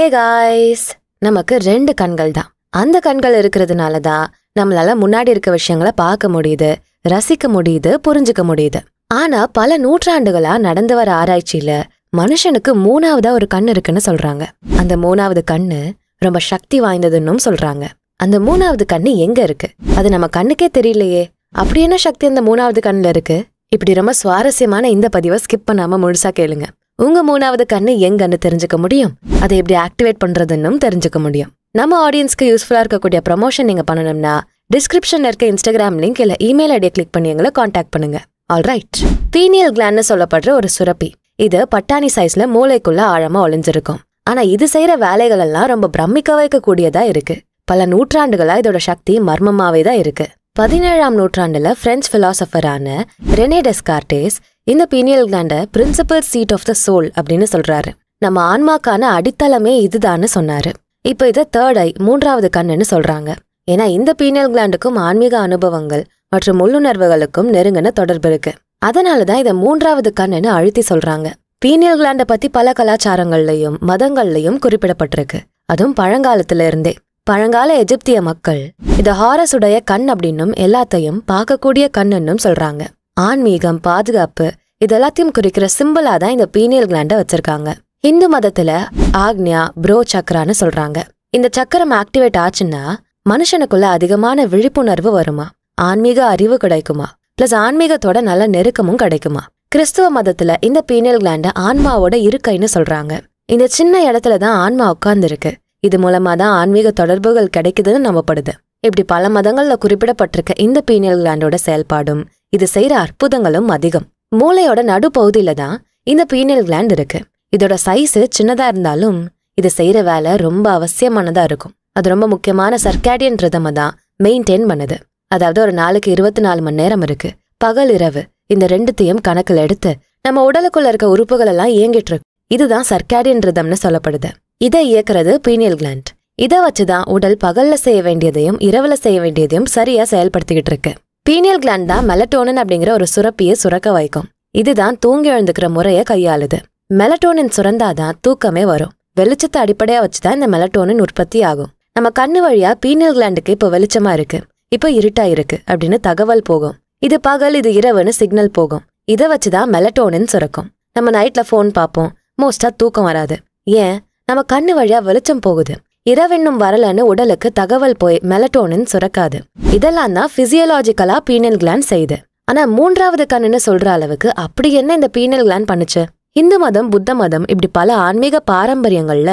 hey guys நமக்கு ரெண்டு கண்கள் தான் அந்த கண்கள் இருக்கிறதுனால தான் நம்மளால முன்னாடி இருக்க விஷயங்களை பார்க்க முடியுது ரசிக்க முடியுது புரிஞ்சுக்க முடியுது ஆனா பல நூற்றாண்டுகளா நடந்து வர ஆராய்ச்சியில மனுஷனுக்கு மூணாவதா ஒரு கண் இருக்குன்னு சொல்றாங்க அந்த மூணாவது கண்ணு ரொம்ப சக்தி வாய்ந்ததுன்னும் சொல்றாங்க அந்த மூணாவது கண்ணு எங்க இருக்கு அது நம்ம கண்ணுக்கே தெரியலையே அப்படி என்ன சக்தி அந்த மூணாவது கண்ணில் இருக்கு இப்படி ரொம்ப சுவாரஸ்யமான இந்த பதிவை ஸ்கிப் பண்ணாம முழுசா கேளுங்க உங்க மூணாவது கண்ணு எங்கன்னு தெரிஞ்சுக்க முடியும் அதை எப்படி ஆக்டிவேட் பண்றதுன்னு தெரிஞ்சுக்க முடியும் நம்ம ஆடியன்ஸ்க்கு யூஸ்ஃபுல்லா இருக்கக்கூடிய ப்ரமோஷன் நீங்க பண்ணணும்னா டிஸ்கிரிப்ஷன்ல இருக்க இன்ஸ்டாகிராம் லிங்க் இல்ல இமெயில் ஐடியை கிளிக் பண்ணி எங்களை காண்டாக்ட் பண்ணுங்க ஆல் ரைட் பீனியல் கிளான்னு சொல்லப்படுற ஒரு சுரப்பி இது பட்டாணி சைஸ்ல மூளைக்குள்ள ஆழமா ஒளிஞ்சிருக்கும் ஆனா இது செய்யற வேலைகள் எல்லாம் ரொம்ப பிரமிக்க வைக்கக்கூடியதா இருக்கு பல நூற்றாண்டுகளா இதோட சக்தி மர்மமாவே தான் இருக்கு பதினேழாம் நூற்றாண்டுல பிரெஞ்சு பிலாசபரான ரெனே டெஸ்கார்டேஸ் இந்த pineal gland principal seat of the soul அப்படின்னு சொல்றாரு நம்ம ஆன்மாக்கான அடித்தளமே இதுதான்னு சொன்னாரு இப்போ இத தேர்ட் ஐ மூன்றாவது கண்ணுன்னு சொல்றாங்க ஏன்னா இந்த பீனியல் கிளாண்டுக்கும் ஆன்மீக அனுபவங்கள் மற்றும் உள்ளுணர்வுகளுக்கும் நெருங்கின தொடர்பு இருக்கு அதனாலதான் தான் இதை மூன்றாவது கண்ணுன்னு அழுத்தி சொல்றாங்க பீனியல் கிளாண்டை பத்தி பல கலாச்சாரங்கள்லையும் மதங்கள்லையும் குறிப்பிடப்பட்டிருக்கு அதுவும் பழங்காலத்துல இருந்தே பழங்கால எகிப்திய மக்கள் இதை ஹாரஸுடைய கண் அப்படின்னும் எல்லாத்தையும் பார்க்கக்கூடிய கண்ணுன்னும் சொல்றாங்க ஆன்மீகம் பாதுகாப்பு இது எல்லாத்தையும் குறிக்கிற சிம்பிளா தான் இந்த பீனியல் கிளாண்ட வச்சிருக்காங்க இந்து மதத்துல ஆக்னியா புரோ சக்கரான்னு சொல்றாங்க இந்த சக்கரம் ஆக்டிவேட் ஆச்சுன்னா மனுஷனுக்குள்ள அதிகமான விழிப்புணர்வு வருமா ஆன்மீக அறிவு கிடைக்குமா பிளஸ் ஆன்மீகத்தோட நல்ல நெருக்கமும் கிடைக்குமா கிறிஸ்துவ மதத்துல இந்த பீனியல் கிளாண்ட ஆன்மாவோட இருக்கைன்னு சொல்றாங்க இந்த சின்ன இடத்துல தான் ஆன்மா இருக்கு இது மூலமாக தான் ஆன்மீக தொடர்புகள் கிடைக்குதுன்னு நம்பப்படுது இப்படி பல மதங்களில் குறிப்பிடப்பட்டிருக்க இந்த பீனியல் கிளாண்டோட செயல்பாடும் இது செய்கிற அற்புதங்களும் அதிகம் மூளையோட நடுப்பகுதியில தான் இந்த பீனியல் கிளாண்ட் இருக்கு இதோட சைஸ் சின்னதா இருந்தாலும் இது செய்யற வேலை ரொம்ப அவசியமானதா இருக்கும் அது ரொம்ப முக்கியமான சர்க்காடியன் ரிதம தான் மெயின்டைன் பண்ணுது அதாவது ஒரு நாளுக்கு இருபத்தி நாலு மணி நேரம் இருக்கு பகல் இரவு இந்த ரெண்டுத்தையும் கணக்கில் எடுத்து நம்ம உடலுக்குள்ள இருக்க உறுப்புகள் எல்லாம் இயங்கிட்டு இருக்கு இதுதான் சர்க்காடியன் ரிதம்னு சொல்லப்படுது இதை இயக்குறது பீனியல் கிளாண்ட் இதை வச்சுதான் உடல் பகல்ல செய்ய வேண்டியதையும் இரவுல செய்ய வேண்டியதையும் சரியா செயல்படுத்திக்கிட்டு இருக்கு பீனியல் கிளாண்ட் தான் மெலட்டோனன் அப்படிங்கிற ஒரு சுரப்பியை சுரக்க வைக்கும் இதுதான் தூங்கி எழுந்துக்கிற முறையை கையாளுது மெலட்டோனின் சுரந்தாதான் தூக்கமே வரும் வெளிச்சத்தை அடிப்படையா வச்சுதான் இந்த மெலட்டோனின் உற்பத்தி ஆகும் நம்ம கண்ணு வழியா பீனியல் கிளாண்டுக்கு இப்போ வெளிச்சமா இருக்கு இப்போ இருட்டா இருக்கு அப்படின்னு தகவல் போகும் இது பகல் இது இரவுன்னு சிக்னல் போகும் இதை வச்சுதான் மெலட்டோனின் சுரக்கும் நம்ம நைட்ல ஃபோன் பார்ப்போம் மோஸ்டா தூக்கம் வராது ஏன் நம்ம கண்ணு வழியா வெளிச்சம் போகுது இரவெண்ணும் வரலன்னு உடலுக்கு தகவல் போய் மெலட்டோனின் சுரக்காது இதெல்லாம் தான் பிசியலாஜிக்கலா பீனல் கிளான் செய்யுது ஆனா மூன்றாவது கண்ணுன்னு சொல்ற அளவுக்கு அப்படி என்ன இந்த பீனல் கிளான் பண்ணுச்சு இந்து மதம் புத்த மதம் இப்படி பல ஆன்மீக பாரம்பரியங்கள்ல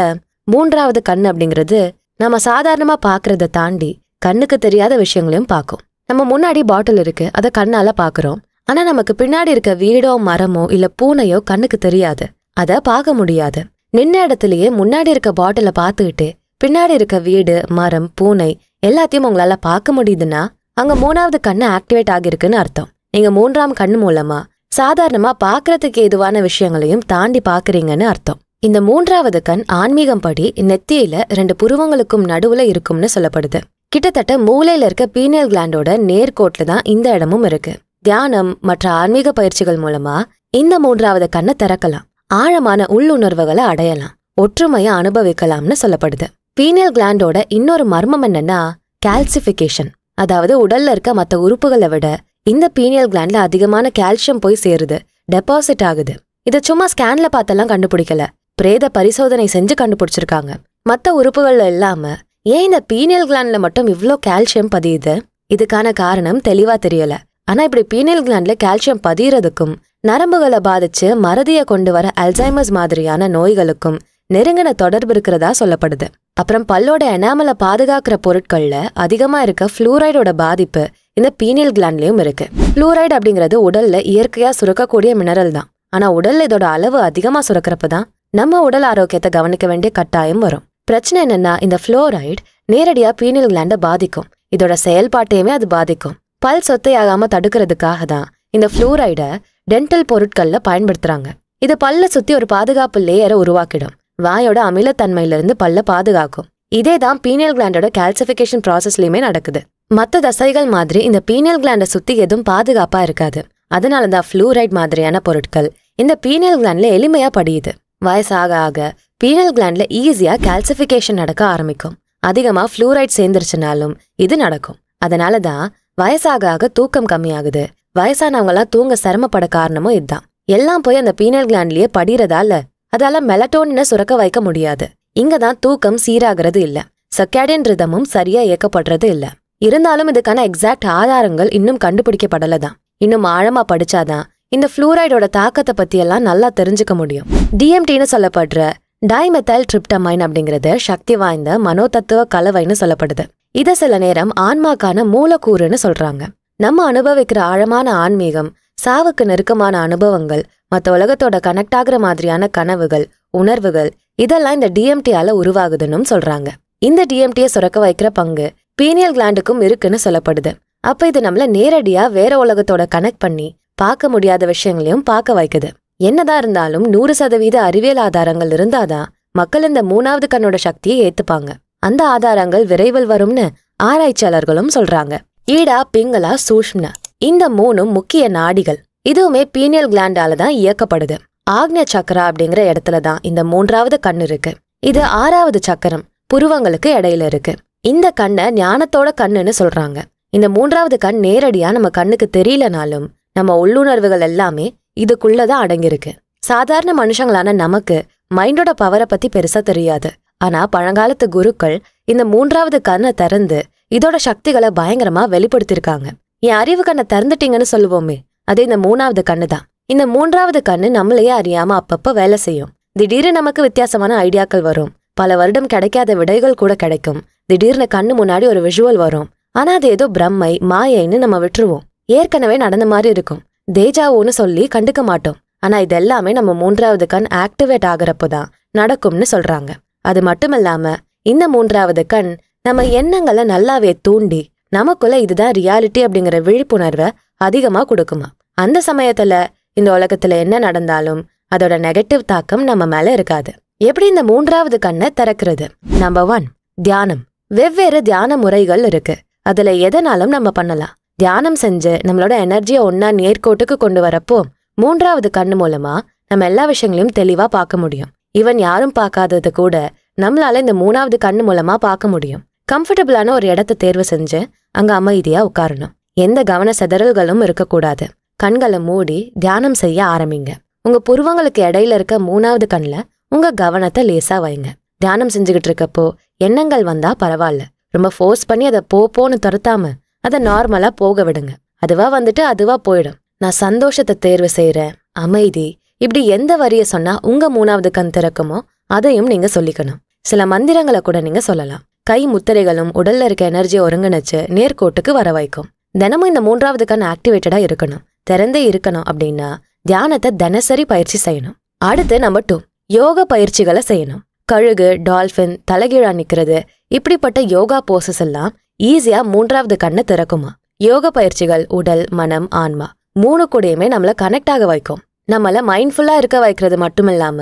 மூன்றாவது கண் அப்படிங்கிறது நம்ம சாதாரணமா பாக்குறத தாண்டி கண்ணுக்கு தெரியாத விஷயங்களையும் பார்க்கும் நம்ம முன்னாடி பாட்டில் இருக்கு அதை கண்ணால பாக்குறோம் ஆனா நமக்கு பின்னாடி இருக்க வீடோ மரமோ இல்ல பூனையோ கண்ணுக்கு தெரியாது அதை பார்க்க முடியாது நின்ன இடத்துலயே முன்னாடி இருக்க பாட்டில பாத்துக்கிட்டு பின்னாடி இருக்க வீடு மரம் பூனை எல்லாத்தையும் உங்களால பார்க்க முடியுதுன்னா அங்க மூணாவது கண்ணு ஆக்டிவேட் ஆகிருக்குன்னு அர்த்தம் நீங்க மூன்றாம் கண் மூலமா சாதாரணமா பாக்குறதுக்கு ஏதுவான விஷயங்களையும் தாண்டி பாக்குறீங்கன்னு அர்த்தம் இந்த மூன்றாவது கண் ஆன்மீகம் படி நெத்தியில ரெண்டு புருவங்களுக்கும் நடுவுல இருக்கும்னு சொல்லப்படுது கிட்டத்தட்ட மூளையில இருக்க பீனல் கிளாண்டோட நேர்கோட்ல தான் இந்த இடமும் இருக்கு தியானம் மற்ற ஆன்மீக பயிற்சிகள் மூலமா இந்த மூன்றாவது கண்ணை திறக்கலாம் ஆழமான உள்ளுணர்வுகளை அடையலாம் ஒற்றுமையை அனுபவிக்கலாம்னு சொல்லப்படுது பீனியல் கிளாண்டோட இன்னொரு மர்மம் என்னன்னா கால்சிஃபிகேஷன் அதாவது உடல்ல இருக்க மற்ற உறுப்புகளை விட இந்த பீனியல் கிளாண்ட்ல அதிகமான கால்சியம் போய் சேருது டெபாசிட் ஆகுது இதை சும்மா ஸ்கேன்ல பார்த்தெல்லாம் கண்டுபிடிக்கல பிரேத பரிசோதனை செஞ்சு கண்டுபிடிச்சிருக்காங்க மற்ற உறுப்புகள்ல இல்லாம ஏன் இந்த பீனியல் கிளாண்ட்ல மட்டும் இவ்வளோ கால்சியம் பதியுது இதுக்கான காரணம் தெளிவா தெரியல ஆனா இப்படி பீனல் கிளாண்ட்ல கால்சியம் பதியறதுக்கும் நரம்புகளை பாதிச்சு மறதியை கொண்டு வர அல்சைமர்ஸ் மாதிரியான நோய்களுக்கும் நெருங்கின தொடர்பு இருக்கிறதா சொல்லப்படுது அப்புறம் பல்லோட எனாமலை பாதுகாக்கிற பொருட்கள்ல அதிகமா இருக்க ஃப்ளூரைடோட பாதிப்பு இந்த பீனியல் கிளாண்ட்லயும் இருக்கு ஃப்ளூரைடு அப்படிங்கிறது உடல்ல இயற்கையா சுரக்கக்கூடிய மினரல் தான் ஆனா உடல்ல இதோட அளவு அதிகமா சுரக்கிறப்ப தான் நம்ம உடல் ஆரோக்கியத்தை கவனிக்க வேண்டிய கட்டாயம் வரும் பிரச்சனை என்னன்னா இந்த ஃப்ளோரைடு நேரடியா பீனியல் கிளாண்டை பாதிக்கும் இதோட செயல்பாட்டையுமே அது பாதிக்கும் பல் சொத்தையாகாம தடுக்கிறதுக்காக தான் இந்த ஃப்ளூரைடை டென்டல் பொருட்களில் பயன்படுத்துறாங்க இது பல்ல சுத்தி ஒரு பாதுகாப்பு லேயரை உருவாக்கிடும் வாயோட அமிலத்தன்மையிலிருந்து பல்ல பாதுகாக்கும் இதே தான் பீனியல் கிளாண்டோட கால்சிபிகேஷன் ப்ராசஸ்லயுமே நடக்குது மற்ற தசைகள் மாதிரி இந்த பீனியல் கிளாண்டை சுத்தி எதுவும் பாதுகாப்பா இருக்காது அதனால தான் ஃப்ளூரைட் மாதிரியான பொருட்கள் இந்த பீனியல் கிளாண்ட்ல எளிமையா படியுது வயசாக ஆக பீனல் கிளாண்ட்ல ஈஸியா கால்சிபிகேஷன் நடக்க ஆரம்பிக்கும் அதிகமா ஃப்ளூரைட் சேர்ந்துருச்சுனாலும் இது நடக்கும் அதனால தான் வயசாக ஆக தூக்கம் கம்மியாகுது வயசானவங்களாம் தூங்க சிரமப்பட காரணமும் இதுதான் எல்லாம் போய் அந்த பீனல் கிளாண்ட்லயே படிறதால அதால மெலட்டோன்னு சுரக்க வைக்க முடியாது இங்கதான் தான் தூக்கம் சீராகிறது இல்ல சக்காடியன் ரிதமும் சரியா இயக்கப்படுறது இல்ல இருந்தாலும் இதுக்கான எக்ஸாக்ட் ஆதாரங்கள் இன்னும் கண்டுபிடிக்கப்படல தான் இன்னும் ஆழமா படிச்சாதான் இந்த ஃப்ளூரைடோட தாக்கத்தை பத்தி எல்லாம் நல்லா தெரிஞ்சுக்க முடியும் டிஎம்டின்னு சொல்லப்படுற டைமெத்தல் ட்ரிப்டமைன் அப்படிங்கிறது சக்தி வாய்ந்த மனோதத்துவ கலவைன்னு சொல்லப்படுது இதை சில நேரம் ஆன்மாக்கான மூலக்கூறுன்னு சொல்றாங்க நம்ம அனுபவிக்கிற ஆழமான ஆன்மீகம் சாவுக்கு நெருக்கமான அனுபவங்கள் மற்ற உலகத்தோட கனெக்ட் ஆகுற மாதிரியான கனவுகள் உணர்வுகள் இதெல்லாம் இந்த டிஎம்டியால உருவாகுதுன்னு சொல்றாங்க இந்த டிஎம்டியை சுரக்க வைக்கிற பங்கு பீனியல் கிளாண்டுக்கும் இருக்குன்னு சொல்லப்படுது அப்ப இது நம்மள நேரடியா வேற உலகத்தோட கனெக்ட் பண்ணி பார்க்க முடியாத விஷயங்களையும் பார்க்க வைக்குது என்னதான் இருந்தாலும் நூறு சதவீத அறிவியல் ஆதாரங்கள் இருந்தாதான் மக்கள் இந்த மூணாவது கண்ணோட சக்தியை ஏத்துப்பாங்க அந்த ஆதாரங்கள் விரைவில் வரும்னு ஆராய்ச்சியாளர்களும் சொல்றாங்க ஈடா பிங்களா சூஷ்ம்னா இந்த மூணும் முக்கிய நாடிகள் இதுவுமே பீனியல் கிளாண்டால தான் இயக்கப்படுது ஆக்னிய சக்கரா அப்படிங்கிற இடத்துல தான் இந்த மூன்றாவது கண் இருக்கு இது ஆறாவது சக்கரம் புருவங்களுக்கு இடையில இருக்கு இந்த கண்ணை ஞானத்தோட கண்ணுன்னு சொல்றாங்க இந்த மூன்றாவது கண் நேரடியா நம்ம கண்ணுக்கு தெரியலனாலும் நம்ம உள்ளுணர்வுகள் எல்லாமே இதுக்குள்ளதான் அடங்கியிருக்கு சாதாரண மனுஷங்களான நமக்கு மைண்டோட பவரை பத்தி பெருசா தெரியாது ஆனா பழங்காலத்து குருக்கள் இந்த மூன்றாவது கண்ணை திறந்து இதோட சக்திகளை பயங்கரமா வெளிப்படுத்திருக்காங்க என் அறிவு கண்ணை திறந்துட்டீங்கன்னு சொல்லுவோமே அது இந்த மூணாவது கண்ணு தான் இந்த மூன்றாவது கண்ணு நம்மளையே அறியாம அப்பப்ப வேலை செய்யும் திடீர்னு நமக்கு வித்தியாசமான ஐடியாக்கள் வரும் பல வருடம் கிடைக்காத விடைகள் கூட கிடைக்கும் திடீர்னு கண்ணு முன்னாடி ஒரு விஷுவல் வரும் ஆனா அது ஏதோ பிரம்மை மாயைன்னு நம்ம விட்டுருவோம் ஏற்கனவே நடந்த மாதிரி இருக்கும் தேஜாவோன்னு சொல்லி கண்டுக்க மாட்டோம் ஆனா இதெல்லாமே நம்ம மூன்றாவது கண் ஆக்டிவேட் ஆகிறப்போ தான் நடக்கும்னு சொல்றாங்க அது மட்டும் இல்லாம இந்த மூன்றாவது கண் நம்ம எண்ணங்களை நல்லாவே தூண்டி நமக்குள்ள இதுதான் ரியாலிட்டி அப்படிங்கிற விழிப்புணர்வை அதிகமா கொடுக்குமா அந்த சமயத்துல இந்த உலகத்துல என்ன நடந்தாலும் அதோட நெகட்டிவ் தாக்கம் நம்ம மேல இருக்காது எப்படி இந்த மூன்றாவது கண்ணை திறக்கிறது நம்பர் ஒன் தியானம் வெவ்வேறு தியான முறைகள் இருக்கு அதுல எதனாலும் நம்ம பண்ணலாம் தியானம் செஞ்சு நம்மளோட எனர்ஜியை ஒன்னா நேர்கோட்டுக்கு கொண்டு வரப்போ மூன்றாவது கண்ணு மூலமா நம்ம எல்லா விஷயங்களையும் தெளிவா பார்க்க முடியும் ஈவன் யாரும் பார்க்காதது கூட நம்மளால இந்த மூணாவது கண்ணு மூலமா பார்க்க முடியும் கம்ஃபர்டபுளான ஒரு இடத்த தேர்வு செஞ்சு அங்க அமைதியா உட்காரணும் எந்த கவன சிதறல்களும் இருக்கக்கூடாது கண்களை மூடி தியானம் செய்ய ஆரம்பிங்க உங்க புருவங்களுக்கு இடையில இருக்க மூணாவது கண்ணில் உங்க கவனத்தை லேசா வைங்க தியானம் செஞ்சுக்கிட்டு இருக்கப்போ எண்ணங்கள் வந்தா பரவாயில்ல ரொம்ப ஃபோர்ஸ் பண்ணி அதை போ போன்னு துரத்தாம அதை நார்மலாக போக விடுங்க அதுவாக வந்துட்டு அதுவாக போயிடும் நான் சந்தோஷத்தை தேர்வு செய்கிறேன் அமைதி இப்படி எந்த வரியை சொன்னால் உங்கள் மூணாவது கண் திறக்குமோ அதையும் நீங்கள் சொல்லிக்கணும் சில மந்திரங்களை கூட நீங்கள் சொல்லலாம் கை முத்திரைகளும் உடல்ல இருக்க எனர்ஜியை ஒருங்கிணைச்சு நேர்கோட்டுக்கு வர வைக்கும் தினமும் இந்த மூன்றாவது கண் ஆக்டிவேட்டடாக இருக்கணும் திறந்தே இருக்கணும் அப்படின்னா தியானத்தை தினசரி பயிற்சி செய்யணும் அடுத்து நம்பர் டூ யோக பயிற்சிகளை செய்யணும் கழுகு டால்ஃபின் தலைகீழா நிற்கிறது இப்படிப்பட்ட யோகா போசஸ் எல்லாம் ஈஸியா மூன்றாவது கண்ணை திறக்குமா யோக பயிற்சிகள் உடல் மனம் ஆன்மா மூணு கூடயுமே நம்மள கனெக்ட் ஆக வைக்கும் நம்மள மைண்ட்ஃபுல்லா இருக்க வைக்கிறது மட்டும் இல்லாம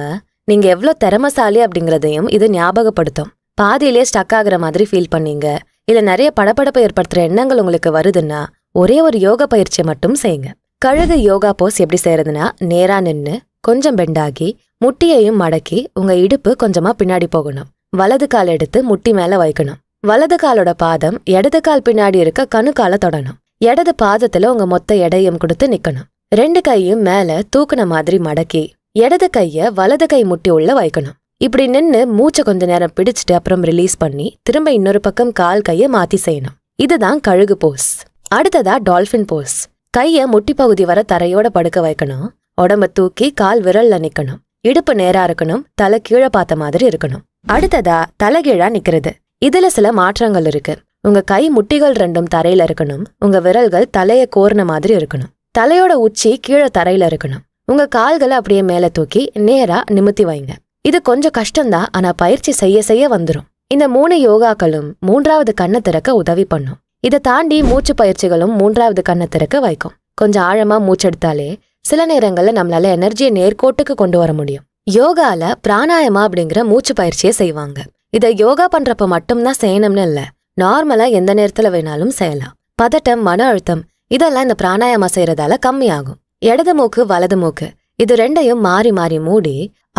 நீங்க எவ்வளோ திறமசாலி அப்படிங்கிறதையும் இது ஞாபகப்படுத்தும் பாதியிலேயே ஸ்டக் ஆகுற மாதிரி ஃபீல் பண்ணீங்க இல்ல நிறைய படப்படப்பை ஏற்படுத்துற எண்ணங்கள் உங்களுக்கு வருதுன்னா ஒரே ஒரு யோக பயிற்சியை மட்டும் செய்யுங்க கழுது யோகா போஸ் எப்படி செய்யறதுன்னா நேரா நின்று கொஞ்சம் பெண்டாகி முட்டியையும் மடக்கி உங்க இடுப்பு கொஞ்சமா பின்னாடி போகணும் வலது கால் எடுத்து முட்டி மேல வைக்கணும் வலது காலோட பாதம் இடது கால் பின்னாடி இருக்க கணுக்கால தொடணும் இடது பாதத்துல உங்க மொத்த எடையும் கொடுத்து நிக்கணும் ரெண்டு கையும் மேல தூக்குன மாதிரி மடக்கி இடது கைய வலது கை முட்டி உள்ள வைக்கணும் இப்படி நின்னு மூச்சை கொஞ்ச நேரம் பிடிச்சிட்டு அப்புறம் ரிலீஸ் பண்ணி திரும்ப இன்னொரு பக்கம் கால் கைய மாத்தி செய்யணும் இதுதான் கழுகு போஸ் அடுத்ததா டால்ஃபின் போஸ் கைய முட்டி பகுதி வர தரையோட படுக்க வைக்கணும் உடம்ப தூக்கி கால் விரல்ல நிக்கணும் இடுப்பு நேரா இருக்கணும் தலை கீழே பார்த்த மாதிரி இருக்கணும் அடுத்ததா தலைகீழா நிக்கிறது இதுல சில மாற்றங்கள் இருக்கு உங்க கை முட்டிகள் ரெண்டும் தரையில இருக்கணும் உங்க விரல்கள் தலையை கோர்ன மாதிரி இருக்கணும் தலையோட உச்சி கீழே தரையில இருக்கணும் உங்க கால்களை அப்படியே மேல தூக்கி நேரா நிமித்தி வைங்க இது கொஞ்சம் கஷ்டம்தான் ஆனா பயிற்சி செய்ய செய்ய வந்துடும் இந்த மூணு யோகாக்களும் மூன்றாவது கண்ணை திறக்க உதவி பண்ணும் இதை தாண்டி மூச்சு பயிற்சிகளும் மூன்றாவது கண்ணை திறக்க வைக்கும் கொஞ்சம் ஆழமா மூச்செடுத்தாலே சில நேரங்கள்ல நம்மளால எனர்ஜியை நேர்கோட்டுக்கு கொண்டு வர முடியும் யோகால பிராணாயமா அப்படிங்கிற மூச்சு பயிற்சியை செய்வாங்க இதை யோகா பண்றப்ப மட்டும்தான் செய்யணும்னு இல்லை நார்மலா எந்த நேரத்துல வேணாலும் செய்யலாம் பதட்டம் மன அழுத்தம் இதெல்லாம் இந்த பிராணாயாமம் செய்யறதால கம்மியாகும் இடது மூக்கு வலது மூக்கு இது ரெண்டையும் மாறி மாறி மூடி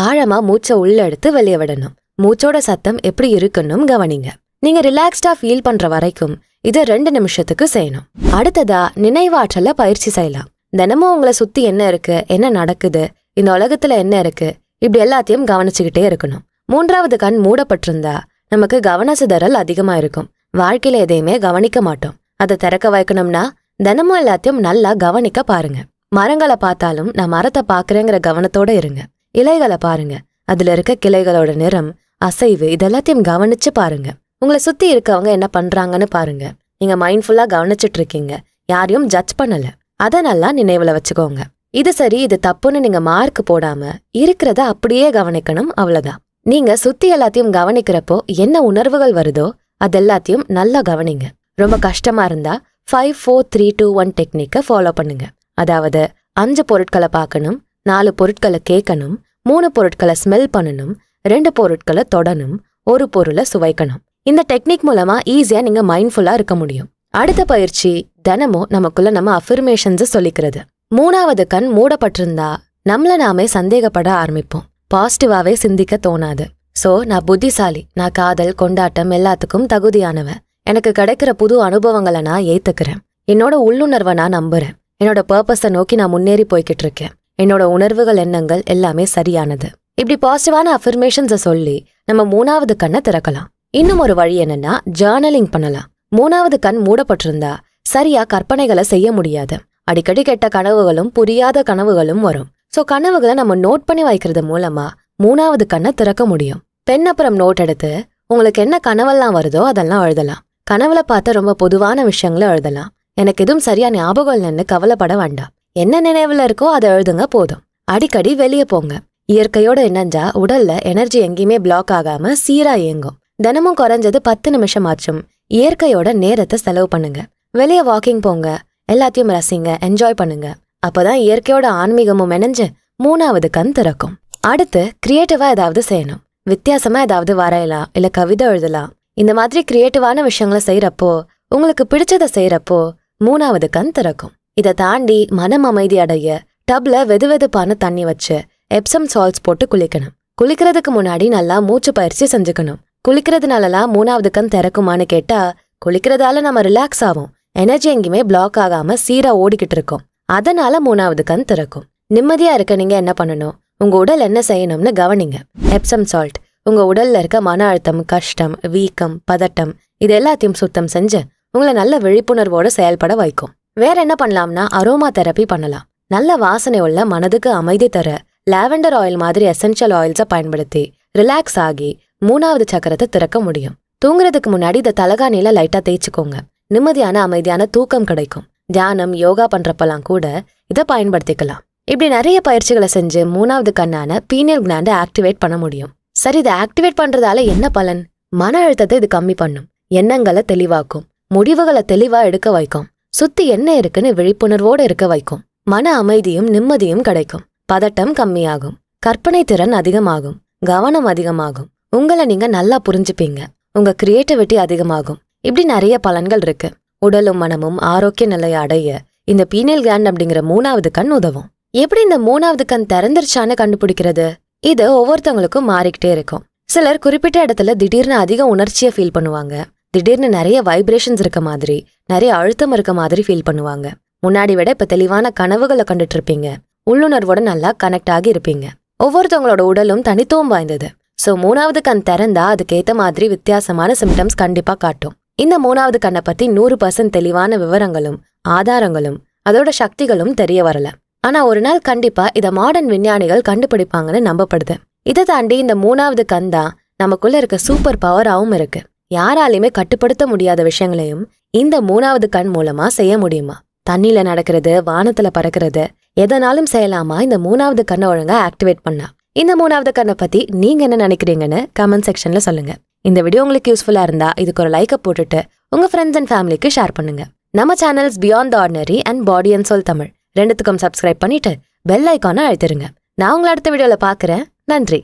ஆழமா மூச்சை உள்ள எடுத்து வெளியே விடணும் மூச்சோட சத்தம் எப்படி இருக்குன்னும் கவனிங்க நீங்க ரிலாக்ஸ்டா ஃபீல் பண்ற வரைக்கும் இதை ரெண்டு நிமிஷத்துக்கு செய்யணும் அடுத்ததா நினைவாற்றல பயிற்சி செய்யலாம் தினமும் உங்களை சுத்தி என்ன இருக்கு என்ன நடக்குது இந்த உலகத்துல என்ன இருக்கு இப்படி எல்லாத்தையும் கவனிச்சுக்கிட்டே இருக்கணும் மூன்றாவது கண் மூடப்பட்டிருந்தா நமக்கு கவன சிதறல் அதிகமா இருக்கும் வாழ்க்கையில எதையுமே கவனிக்க மாட்டோம் அதை திறக்க வைக்கணும்னா தினமும் எல்லாத்தையும் நல்லா கவனிக்க பாருங்க மரங்களை பார்த்தாலும் நான் மரத்தை பார்க்குறேங்கிற கவனத்தோட இருங்க இலைகளை பாருங்க அதுல இருக்க கிளைகளோட நிறம் அசைவு இதெல்லாத்தையும் கவனிச்சு பாருங்க உங்களை சுத்தி இருக்கவங்க என்ன பண்றாங்கன்னு பாருங்க நீங்க மைண்ட்ஃபுல்லா கவனிச்சுட்டு இருக்கீங்க யாரையும் ஜட்ஜ் பண்ணல அதை நல்லா நினைவுல வச்சுக்கோங்க இது சரி இது தப்புன்னு நீங்க மார்க் போடாம இருக்கிறத அப்படியே கவனிக்கணும் அவ்வளவுதான் நீங்க சுத்தி எல்லாத்தையும் கவனிக்கிறப்போ என்ன உணர்வுகள் வருதோ அது எல்லாத்தையும் நல்லா கவனிங்க ரொம்ப கஷ்டமா இருந்தா five four three two one டெக்னிக்கை ஃபாலோ பண்ணுங்க அதாவது அஞ்சு பொருட்களை பார்க்கணும் நாலு பொருட்களை கேட்கணும் மூணு பொருட்களை ஸ்மெல் பண்ணணும் ரெண்டு பொருட்களை தொடணும் ஒரு பொருளை சுவைக்கணும் இந்த டெக்னிக் மூலமா ஈஸியா நீங்க மைண்ட்ஃபுல்லா இருக்க முடியும் அடுத்த பயிற்சி தினமும் நமக்குள்ள நம்ம அஃபர்மேஷன்ஸ் சொல்லிக்கிறது மூணாவது கண் மூடப்பட்டிருந்தா நம்மள நாமே சந்தேகப்பட ஆரம்பிப்போம் பாசிட்டிவாவே சிந்திக்க தோணாது ஸோ நான் புத்திசாலி நான் காதல் கொண்டாட்டம் எல்லாத்துக்கும் தகுதியானவன் எனக்கு கிடைக்கிற புது அனுபவங்களை நான் ஏத்துக்கிறேன் என்னோட உள்ளுணர்வை நான் நம்புறேன் என்னோட பர்பஸை நோக்கி நான் முன்னேறி போய்கிட்டு இருக்கேன் என்னோட உணர்வுகள் எண்ணங்கள் எல்லாமே சரியானது இப்படி பாசிட்டிவான அஃபர்மேஷன்ஸை சொல்லி நம்ம மூணாவது கண்ணை திறக்கலாம் இன்னும் ஒரு வழி என்னன்னா ஜேர்னலிங் பண்ணலாம் மூணாவது கண் மூடப்பட்டிருந்தா சரியா கற்பனைகளை செய்ய முடியாது அடிக்கடி கெட்ட கனவுகளும் புரியாத கனவுகளும் வரும் ஸோ கனவுகளை நம்ம நோட் பண்ணி வைக்கிறது மூலமா மூணாவது கண்ணை திறக்க முடியும் பெண் அப்புறம் நோட் எடுத்து உங்களுக்கு என்ன கனவெல்லாம் வருதோ அதெல்லாம் எழுதலாம் கனவுல பார்த்த ரொம்ப பொதுவான விஷயங்களை எழுதலாம் எனக்கு எதுவும் சரியா ஞாபகம் இல்லைன்னு கவலைப்பட வேண்டாம் என்ன நினைவில் இருக்கோ அதை எழுதுங்க போதும் அடிக்கடி வெளியே போங்க இயற்கையோட இணைஞ்சா உடல்ல எனர்ஜி எங்கேயுமே பிளாக் ஆகாம சீரா இயங்கும் தினமும் குறைஞ்சது பத்து நிமிஷம் ஆச்சும் இயற்கையோட நேரத்தை செலவு பண்ணுங்க வெளியே வாக்கிங் போங்க எல்லாத்தையும் ரசிங்க என்ஜாய் பண்ணுங்க அப்பதான் இயற்கையோட ஆன்மீகமும் இணைஞ்சு மூணாவது கண் திறக்கும் அடுத்து கிரியேட்டிவா ஏதாவது செய்யணும் வித்தியாசமா ஏதாவது வரையலாம் இல்ல கவிதை எழுதலாம் இந்த மாதிரி கிரியேட்டிவான விஷயங்களை செய்யறப்போ உங்களுக்கு பிடிச்சதை செய்யறப்போ மூணாவது கண் திறக்கும் இதை தாண்டி மனம் அமைதி அடைய டப்ல வெது வெதுப்பான தண்ணி வச்சு எப்சம் சால்ட்ஸ் போட்டு குளிக்கணும் குளிக்கிறதுக்கு முன்னாடி நல்லா மூச்சு பயிற்சி செஞ்சுக்கணும் குளிக்கிறதுனாலலாம் மூணாவது கண் திறக்குமான்னு கேட்டா குளிக்கிறதால நம்ம ரிலாக்ஸ் ஆகும் எனர்ஜி எங்கேயுமே பிளாக் ஆகாம சீரா ஓடிக்கிட்டு இருக்கோம் அதனால மூணாவது கண் திறக்கும் நிம்மதியா இருக்க நீங்க என்ன பண்ணணும் உங்க உடல் என்ன செய்யணும்னு கவனிங்க எப்சம் சால்ட் உங்க உடல்ல இருக்க மன அழுத்தம் கஷ்டம் வீக்கம் பதட்டம் இது எல்லாத்தையும் சுத்தம் செஞ்சு உங்களை நல்ல விழிப்புணர்வோட செயல்பட வைக்கும் வேற என்ன பண்ணலாம்னா அரோமா தெரப்பி பண்ணலாம் நல்ல வாசனை உள்ள மனதுக்கு அமைதி தர லாவெண்டர் ஆயில் மாதிரி எசென்ஷியல் ஆயில்ஸை பயன்படுத்தி ரிலாக்ஸ் ஆகி மூணாவது சக்கரத்தை திறக்க முடியும் தூங்குறதுக்கு முன்னாடி இந்த தலகாணியில லைட்டா தேய்ச்சிக்கோங்க நிம்மதியான அமைதியான தூக்கம் கிடைக்கும் தியானம் யோகா பண்ணுறப்பெல்லாம் கூட இதை பயன்படுத்திக்கலாம் இப்படி நிறைய பயிற்சிகளை செஞ்சு மூணாவது கண்ணான பீனியல் கிளாண்டை ஆக்டிவேட் பண்ண முடியும் சரி இதை ஆக்டிவேட் பண்ணுறதால என்ன பலன் மன அழுத்தத்தை இது கம்மி பண்ணும் எண்ணங்களை தெளிவாக்கும் முடிவுகளை தெளிவாக எடுக்க வைக்கும் சுத்தி என்ன இருக்குன்னு விழிப்புணர்வோடு இருக்க வைக்கும் மன அமைதியும் நிம்மதியும் கிடைக்கும் பதட்டம் கம்மியாகும் கற்பனை திறன் அதிகமாகும் கவனம் அதிகமாகும் உங்களை நீங்க நல்லா புரிஞ்சுப்பீங்க உங்க கிரியேட்டிவிட்டி அதிகமாகும் இப்படி நிறைய பலன்கள் இருக்கு உடலும் மனமும் ஆரோக்கிய நிலையை அடைய இந்த பீனல் கிளாண்ட் அப்படிங்கிற மூணாவது கண் உதவும் எப்படி இந்த மூணாவது கண் திறந்துருச்சான்னு கண்டுபிடிக்கிறது இது ஒவ்வொருத்தவங்களுக்கும் மாறிக்கிட்டே இருக்கும் சிலர் குறிப்பிட்ட இடத்துல திடீர்னு அதிக உணர்ச்சியை ஃபீல் பண்ணுவாங்க திடீர்னு நிறைய வைப்ரேஷன்ஸ் இருக்க மாதிரி நிறைய அழுத்தம் இருக்க மாதிரி ஃபீல் பண்ணுவாங்க முன்னாடி விட இப்போ தெளிவான கனவுகளை கண்டுட்டு இருப்பீங்க உள்ளுணர்வோட நல்லா கனெக்ட் ஆகி இருப்பீங்க ஒவ்வொருத்தவங்களோட உடலும் தனித்துவம் வாய்ந்தது ஸோ மூணாவது கண் திறந்தா அதுக்கேற்ற மாதிரி வித்தியாசமான சிம்டம்ஸ் கண்டிப்பாக காட்டும் இந்த மூணாவது கண்ணை பத்தி நூறு பர்சன்ட் தெளிவான விவரங்களும் ஆதாரங்களும் அதோட சக்திகளும் தெரிய வரல ஆனா ஒரு நாள் கண்டிப்பா இதை மாடர்ன் விஞ்ஞானிகள் கண்டுபிடிப்பாங்கன்னு நம்பப்படுது இதை தாண்டி இந்த மூணாவது கண் தான் நமக்குள்ள இருக்க சூப்பர் பவராகவும் இருக்கு யாராலையுமே கட்டுப்படுத்த முடியாத விஷயங்களையும் இந்த மூணாவது கண் மூலமா செய்ய முடியுமா தண்ணியில நடக்கிறது வானத்துல பறக்கிறது எதனாலும் செய்யலாமா இந்த மூணாவது கண்ணை ஒழுங்கா ஆக்டிவேட் பண்ணா இந்த மூணாவது கண்ணை பத்தி நீங்க என்ன நினைக்கிறீங்கன்னு கமெண்ட் செக்ஷன்ல சொல்லுங்க இந்த வீடியோ உங்களுக்கு யூஸ்ஃபுல்லாக இருந்தால் இதுக்கு ஒரு லைக்கை போட்டுட்டு உங்கள் ஃப்ரெண்ட்ஸ் அண்ட் ஃபேமிலிக்கு ஷேர் பண்ணுங்க நம்ம channels beyond the ordinary and body and soul Tamil ரெண்டுத்துக்கும் சப்ஸ்கிரைப் பண்ணிட்டு பெல் ஐக்கானை அழுத்திருங்க நான் உங்களை அடுத்த வீடியோவில் பார்க்குறேன் நன்றி